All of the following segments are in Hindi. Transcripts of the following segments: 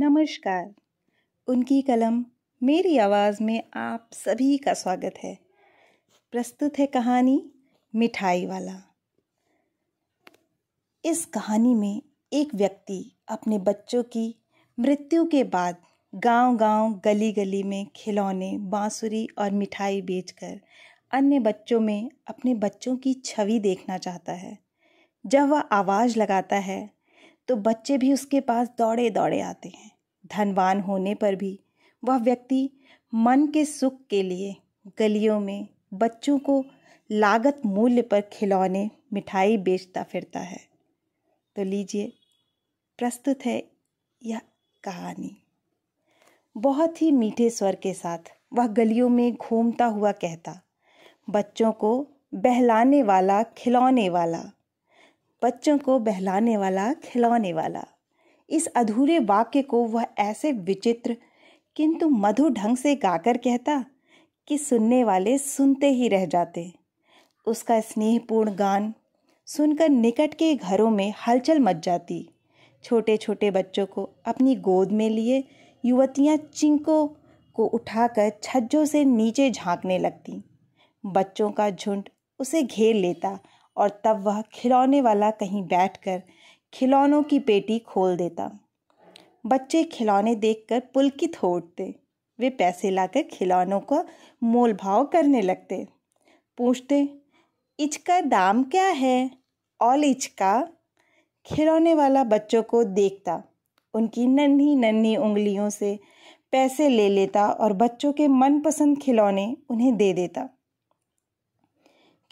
नमस्कार उनकी कलम मेरी आवाज़ में आप सभी का स्वागत है प्रस्तुत है कहानी मिठाई वाला इस कहानी में एक व्यक्ति अपने बच्चों की मृत्यु के बाद गांव-गांव गली-गली में खिलौने बांसुरी और मिठाई बेचकर अन्य बच्चों में अपने बच्चों की छवि देखना चाहता है जब वह आवाज़ लगाता है तो बच्चे भी उसके पास दौड़े दौड़े आते हैं धनवान होने पर भी वह व्यक्ति मन के सुख के लिए गलियों में बच्चों को लागत मूल्य पर खिलौने मिठाई बेचता फिरता है तो लीजिए प्रस्तुत है यह कहानी बहुत ही मीठे स्वर के साथ वह गलियों में घूमता हुआ कहता बच्चों को बहलाने वाला खिलौने वाला बच्चों को बहलाने वाला खिलौने वाला इस अधूरे वाक्य को वह ऐसे विचित्र किंतु मधु ढंग से गाकर कहता कि सुनने वाले सुनते ही रह जाते उसका स्नेहपूर्ण गान सुनकर निकट के घरों में हलचल मच जाती छोटे छोटे बच्चों को अपनी गोद में लिए युवतियां चिंकों को उठाकर छज्जों से नीचे झांकने लगती बच्चों का झुंड उसे घेर लेता और तब वह खिलौने वाला कहीं बैठकर खिलौनों की पेटी खोल देता बच्चे खिलौने देखकर पुलकित हो उठते वे पैसे लाकर खिलौनों का मोल भाव करने लगते पूछते इचका दाम क्या है ऑल इचका खिलौने वाला बच्चों को देखता उनकी नन्ही नन्ही उंगलियों से पैसे ले लेता और बच्चों के मनपसंद खिलौने उन्हें दे देता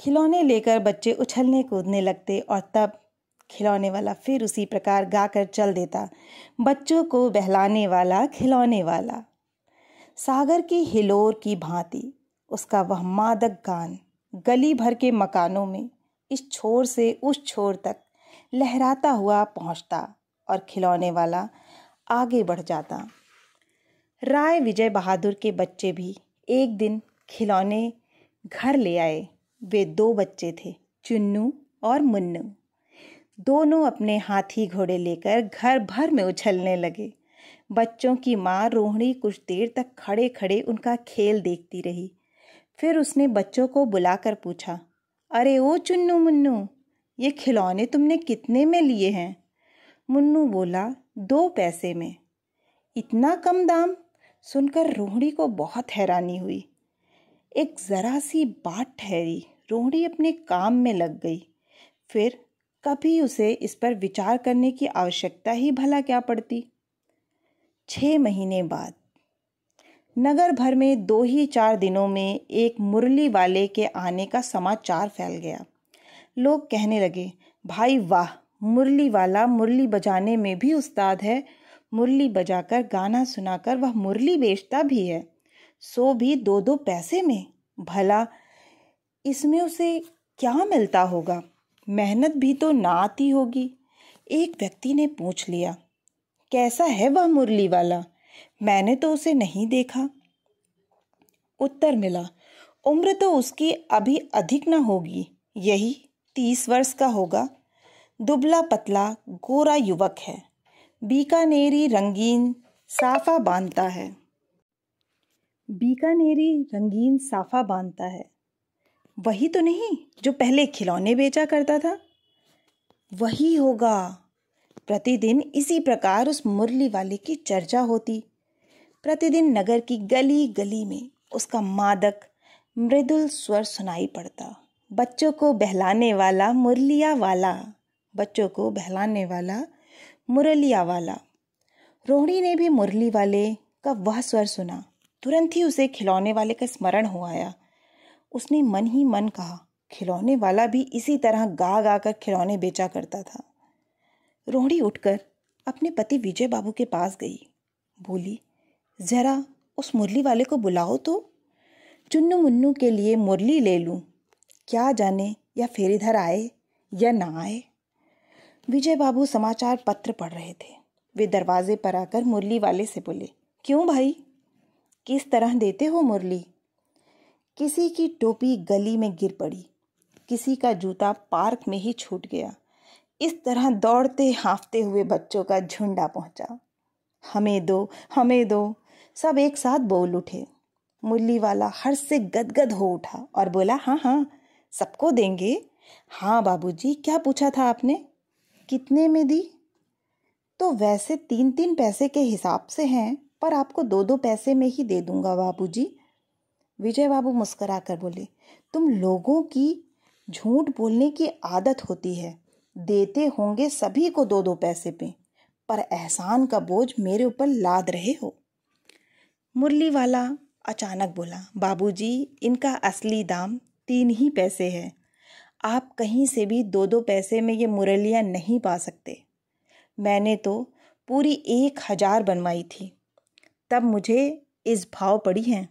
खिलौने लेकर बच्चे उछलने कूदने लगते और तब खिलौने वाला फिर उसी प्रकार गाकर चल देता बच्चों को बहलाने वाला खिलौने वाला सागर की हिलोर की भांति उसका वह मादक गान गली भर के मकानों में इस छोर से उस छोर तक लहराता हुआ पहुंचता और खिलौने वाला आगे बढ़ जाता राय विजय बहादुर के बच्चे भी एक दिन खिलौने घर ले आए वे दो बच्चे थे चुन्नू और मुन्नू दोनों अपने हाथी घोड़े लेकर घर भर में उछलने लगे बच्चों की माँ रोहिणी कुछ देर तक खड़े खड़े उनका खेल देखती रही फिर उसने बच्चों को बुलाकर पूछा अरे ओ चुन्नू मुन्नू ये खिलौने तुमने कितने में लिए हैं मुन्नू बोला दो पैसे में इतना कम दाम सुनकर रोहिणी को बहुत हैरानी हुई एक ज़रा सी बात ठहरी रोहड़ी अपने काम में लग गई फिर कभी उसे इस पर विचार करने की आवश्यकता ही भला क्या पड़ती छः महीने बाद नगर भर में दो ही चार दिनों में एक मुरली वाले के आने का समाचार फैल गया लोग कहने लगे भाई वाह मुरली वाला मुरली बजाने में भी उस्ताद है मुरली बजाकर गाना सुनाकर वह मुरली बेचता भी है सो भी दो दो पैसे में भला इसमें उसे क्या मिलता होगा मेहनत भी तो ना आती होगी एक व्यक्ति ने पूछ लिया कैसा है वह मुरली वाला मैंने तो उसे नहीं देखा उत्तर मिला उम्र तो उसकी अभी अधिक न होगी यही तीस वर्ष का होगा दुबला पतला गोरा युवक है बीकानेरी रंगीन साफा बांधता है बीकानेरी रंगीन साफा बांधता है वही तो नहीं जो पहले खिलौने बेचा करता था वही होगा प्रतिदिन इसी प्रकार उस मुरली वाले की चर्चा होती प्रतिदिन नगर की गली गली में उसका मादक मृदुल स्वर सुनाई पड़ता बच्चों को बहलाने वाला मुरलिया वाला बच्चों को बहलाने वाला मुरलिया वाला रोहिणी ने भी मुरली वाले का वह स्वर सुना तुरंत ही उसे खिलौने वाले का स्मरण हो आया उसने मन ही मन कहा खिलौने वाला भी इसी तरह गा गा कर खिलौने बेचा करता था रोहड़ी उठकर अपने पति विजय बाबू के पास गई बोली ज़रा उस मुरली वाले को बुलाओ तो चुन्नू मुन्नू के लिए मुरली ले लूँ क्या जाने या फिर इधर आए या ना आए विजय बाबू समाचार पत्र पढ़ रहे थे वे दरवाजे पर आकर मुरली वाले से बोले क्यों भाई किस तरह देते हो मुरली किसी की टोपी गली में गिर पड़ी किसी का जूता पार्क में ही छूट गया इस तरह दौड़ते हाँफते हुए बच्चों का झुंडा पहुंचा हमें दो हमें दो सब एक साथ बोल उठे मुरली वाला हर से गदगद हो उठा और बोला हाँ हाँ सबको देंगे हाँ बाबूजी क्या पूछा था आपने कितने में दी तो वैसे तीन तीन पैसे के हिसाब से हैं पर आपको दो दो पैसे में ही दे दूंगा जी विजय बाबू मुस्करा कर बोले तुम लोगों की झूठ बोलने की आदत होती है देते होंगे सभी को दो दो पैसे पे पर एहसान का बोझ मेरे ऊपर लाद रहे हो मुरली वाला अचानक बोला बाबूजी इनका असली दाम तीन ही पैसे है आप कहीं से भी दो दो पैसे में ये मुरलियाँ नहीं पा सकते मैंने तो पूरी एक हज़ार बनवाई थी तब मुझे इस भाव पड़ी हैं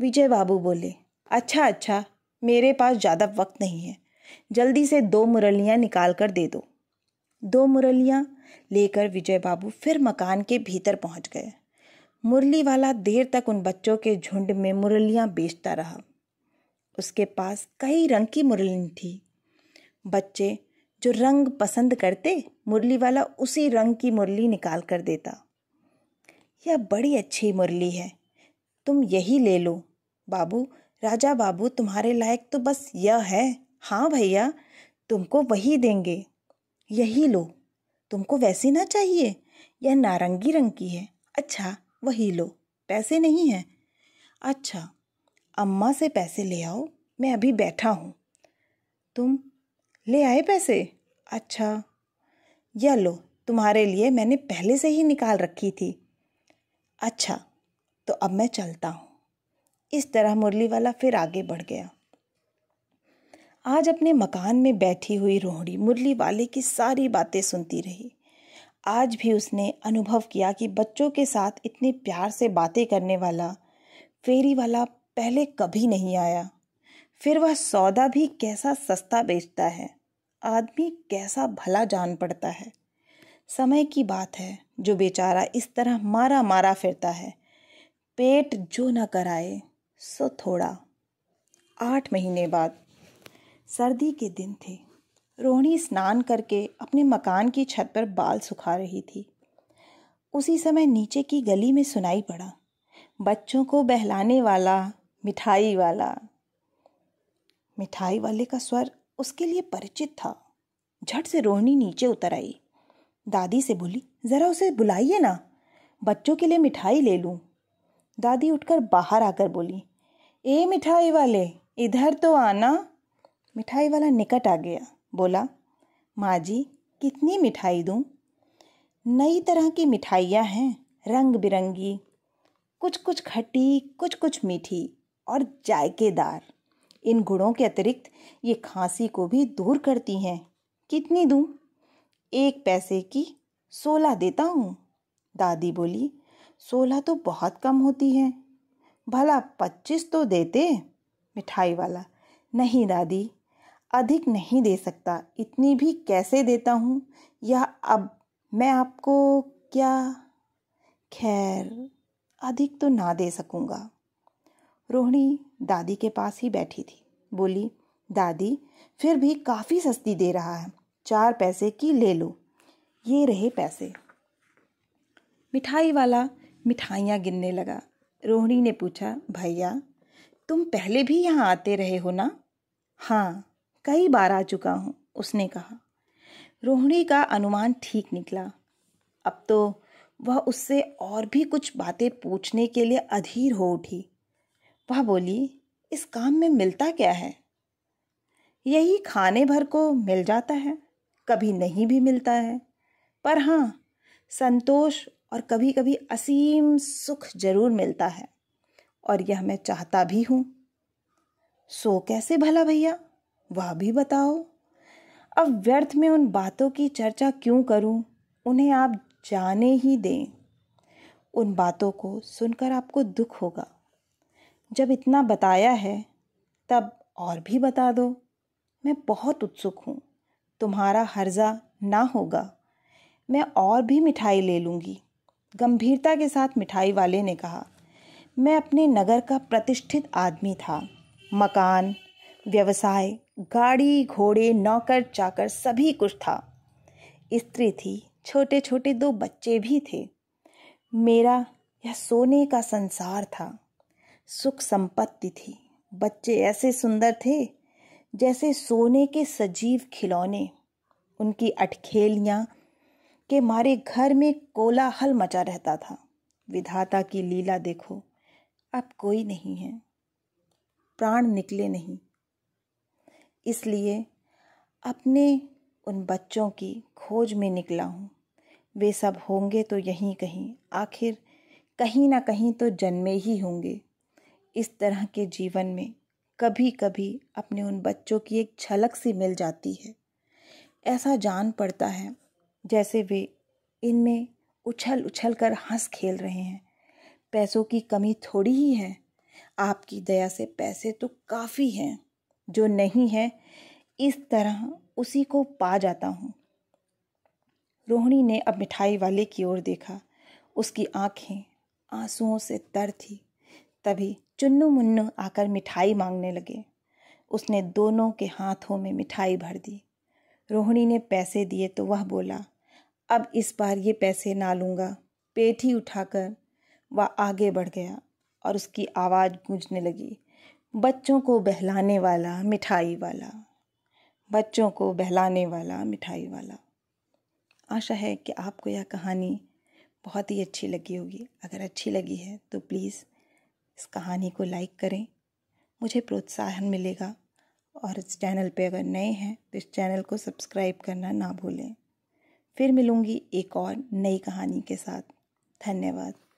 विजय बाबू बोले अच्छा अच्छा मेरे पास ज़्यादा वक्त नहीं है जल्दी से दो मुरलियाँ निकाल कर दे दो दो मुरलियाँ लेकर विजय बाबू फिर मकान के भीतर पहुँच गए मुरली वाला देर तक उन बच्चों के झुंड में मुरलियाँ बेचता रहा उसके पास कई रंग की मुरली थी बच्चे जो रंग पसंद करते मुरली वाला उसी रंग की मुरली निकाल कर देता यह बड़ी अच्छी मुरली है तुम यही ले लो बाबू राजा बाबू तुम्हारे लायक तो बस यह है हाँ भैया तुमको वही देंगे यही लो तुमको वैसी ना चाहिए यह नारंगी रंग की है अच्छा वही लो पैसे नहीं हैं अच्छा अम्मा से पैसे ले आओ मैं अभी बैठा हूँ तुम ले आए पैसे अच्छा यह लो तुम्हारे लिए मैंने पहले से ही निकाल रखी थी अच्छा तो अब मैं चलता हूँ इस तरह मुरली वाला फिर आगे बढ़ गया आज अपने मकान में बैठी हुई रोहड़ी मुरली वाले की सारी बातें सुनती रही आज भी उसने अनुभव किया कि बच्चों के साथ इतने प्यार से बातें करने वाला फेरी वाला पहले कभी नहीं आया फिर वह सौदा भी कैसा सस्ता बेचता है आदमी कैसा भला जान पड़ता है समय की बात है जो बेचारा इस तरह मारा मारा फिरता है पेट जो न कराए सो थोड़ा आठ महीने बाद सर्दी के दिन थे रोहिणी स्नान करके अपने मकान की छत पर बाल सुखा रही थी उसी समय नीचे की गली में सुनाई पड़ा बच्चों को बहलाने वाला मिठाई वाला मिठाई वाले का स्वर उसके लिए परिचित था झट से रोहिणी नीचे उतर आई दादी से बोली ज़रा उसे बुलाइए ना बच्चों के लिए मिठाई ले लूँ दादी उठकर बाहर आकर बोली ए मिठाई वाले इधर तो आना मिठाई वाला निकट आ गया बोला माँ जी कितनी मिठाई दूँ नई तरह की मिठाइयाँ हैं रंग बिरंगी कुछ कुछ खट्टी कुछ कुछ मीठी और जायकेदार इन गुड़ों के अतिरिक्त ये खांसी को भी दूर करती हैं कितनी दूँ एक पैसे की सोलह देता हूँ दादी बोली सोलह तो बहुत कम होती है भला पच्चीस तो देते मिठाई वाला नहीं दादी अधिक नहीं दे सकता इतनी भी कैसे देता हूँ या अब मैं आपको क्या खैर अधिक तो ना दे सकूँगा रोहिणी दादी के पास ही बैठी थी बोली दादी फिर भी काफ़ी सस्ती दे रहा है चार पैसे की ले लो ये रहे पैसे मिठाई वाला मिठाइयाँ गिनने लगा रोहिणी ने पूछा भैया तुम पहले भी यहाँ आते रहे हो ना हाँ कई बार आ चुका हूँ उसने कहा रोहिणी का अनुमान ठीक निकला अब तो वह उससे और भी कुछ बातें पूछने के लिए अधीर हो उठी वह बोली इस काम में मिलता क्या है यही खाने भर को मिल जाता है कभी नहीं भी मिलता है पर हाँ संतोष और कभी कभी असीम सुख जरूर मिलता है और यह मैं चाहता भी हूँ सो कैसे भला भैया वह भी बताओ अब व्यर्थ में उन बातों की चर्चा क्यों करूँ उन्हें आप जाने ही दें उन बातों को सुनकर आपको दुख होगा जब इतना बताया है तब और भी बता दो मैं बहुत उत्सुक हूँ तुम्हारा हर्जा ना होगा मैं और भी मिठाई ले लूँगी गंभीरता के साथ मिठाई वाले ने कहा मैं अपने नगर का प्रतिष्ठित आदमी था मकान व्यवसाय गाड़ी घोड़े नौकर चाकर सभी कुछ था स्त्री थी छोटे छोटे दो बच्चे भी थे मेरा यह सोने का संसार था सुख संपत्ति थी बच्चे ऐसे सुंदर थे जैसे सोने के सजीव खिलौने उनकी अटखेलियाँ के मारे घर में कोलाहल मचा रहता था विधाता की लीला देखो अब कोई नहीं है प्राण निकले नहीं इसलिए अपने उन बच्चों की खोज में निकला हूँ वे सब होंगे तो यहीं कहीं आखिर कहीं ना कहीं तो जन्मे ही होंगे इस तरह के जीवन में कभी कभी अपने उन बच्चों की एक झलक सी मिल जाती है ऐसा जान पड़ता है जैसे वे इनमें उछल उछल कर हंस खेल रहे हैं पैसों की कमी थोड़ी ही है आपकी दया से पैसे तो काफ़ी हैं जो नहीं है इस तरह उसी को पा जाता हूँ रोहिणी ने अब मिठाई वाले की ओर देखा उसकी आंखें आंसुओं से तर थी तभी चुन्नू मुन्नू आकर मिठाई मांगने लगे उसने दोनों के हाथों में मिठाई भर दी रोहिणी ने पैसे दिए तो वह बोला अब इस बार ये पैसे ना लूँगा पेट ही उठाकर वह आगे बढ़ गया और उसकी आवाज़ गूंजने लगी बच्चों को बहलाने वाला मिठाई वाला बच्चों को बहलाने वाला मिठाई वाला आशा है कि आपको यह कहानी बहुत ही अच्छी लगी होगी अगर अच्छी लगी है तो प्लीज़ इस कहानी को लाइक करें मुझे प्रोत्साहन मिलेगा और इस चैनल पे अगर नए हैं तो इस चैनल को सब्सक्राइब करना ना भूलें फिर मिलूँगी एक और नई कहानी के साथ धन्यवाद